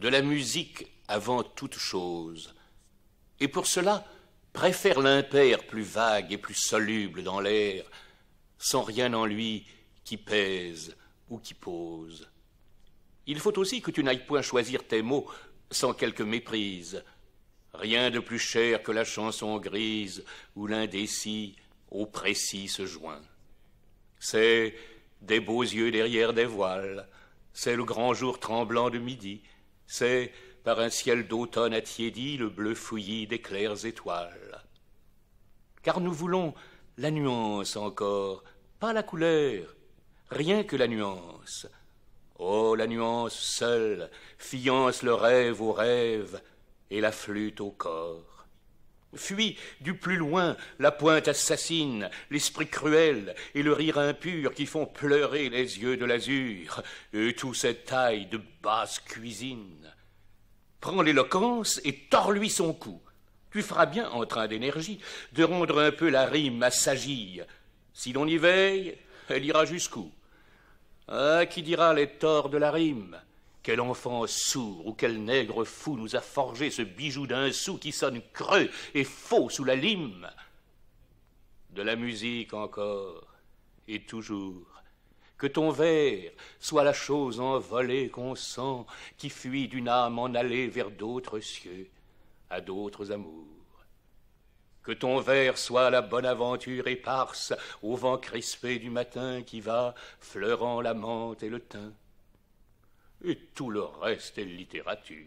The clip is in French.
de la musique avant toute chose, et pour cela préfère l'impair plus vague et plus soluble dans l'air, sans rien en lui qui pèse ou qui pose. Il faut aussi que tu n'ailles point choisir tes mots sans quelque méprise. Rien de plus cher que la chanson grise où l'indécis au précis se joint. C'est des beaux yeux derrière des voiles, c'est le grand jour tremblant de midi, c'est par un ciel d'automne attiédi le bleu fouillis des claires étoiles. Car nous voulons la nuance encore, pas la couleur, rien que la nuance. Oh, la nuance seule, fiance le rêve au rêve et la flûte au corps. Fuis du plus loin la pointe assassine, l'esprit cruel et le rire impur qui font pleurer les yeux de l'azur et tout cette taille de basse cuisine. Prends l'éloquence et tords-lui son cou. Tu feras bien, en train d'énergie, de rendre un peu la rime à s'agir Si l'on y veille, elle ira jusqu'où Ah, qui dira les torts de la rime quel enfant sourd ou quel nègre fou nous a forgé ce bijou d'un sou qui sonne creux et faux sous la lime De la musique encore et toujours. Que ton verre soit la chose envolée qu'on sent, qui fuit d'une âme en allée vers d'autres cieux, à d'autres amours. Que ton verre soit la bonne aventure éparse au vent crispé du matin qui va fleurant la menthe et le thym. Et tout le reste est littérature.